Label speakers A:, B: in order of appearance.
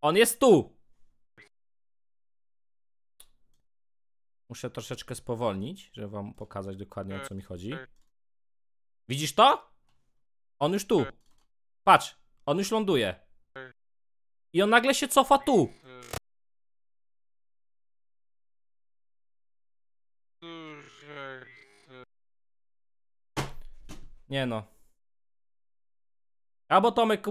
A: On jest tu! Muszę troszeczkę spowolnić, żeby wam pokazać dokładnie o co mi chodzi. Widzisz
B: to? On już tu. Patrz, on już ląduje. I on nagle się cofa tu. Nie no. Albo Tomek